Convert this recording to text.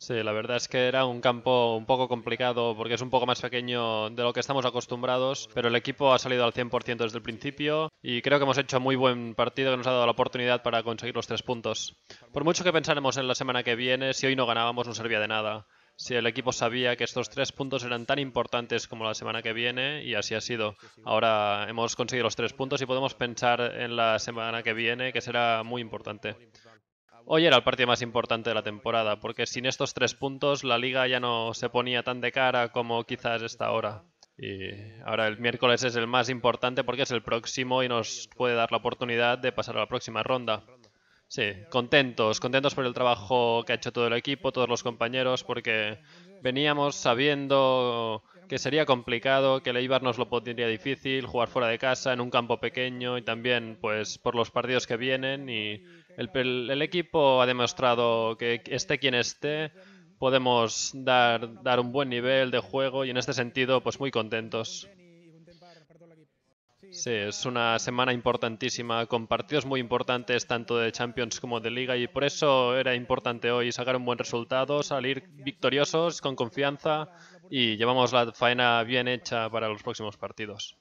Sí, la verdad es que era un campo un poco complicado porque es un poco más pequeño de lo que estamos acostumbrados, pero el equipo ha salido al 100% desde el principio y creo que hemos hecho muy buen partido que nos ha dado la oportunidad para conseguir los tres puntos. Por mucho que pensáramos en la semana que viene, si hoy no ganábamos no servía de nada. Si el equipo sabía que estos tres puntos eran tan importantes como la semana que viene y así ha sido. Ahora hemos conseguido los tres puntos y podemos pensar en la semana que viene que será muy importante. Hoy era el partido más importante de la temporada, porque sin estos tres puntos la liga ya no se ponía tan de cara como quizás está ahora. Y ahora el miércoles es el más importante porque es el próximo y nos puede dar la oportunidad de pasar a la próxima ronda. Sí, contentos, contentos por el trabajo que ha hecho todo el equipo, todos los compañeros, porque veníamos sabiendo que sería complicado, que el Eibar nos lo pondría difícil, jugar fuera de casa, en un campo pequeño y también pues por los partidos que vienen y el, el equipo ha demostrado que esté quien esté, podemos dar, dar un buen nivel de juego y en este sentido pues muy contentos. Sí, es una semana importantísima, con partidos muy importantes tanto de Champions como de Liga y por eso era importante hoy sacar un buen resultado, salir victoriosos, con confianza y llevamos la faena bien hecha para los próximos partidos.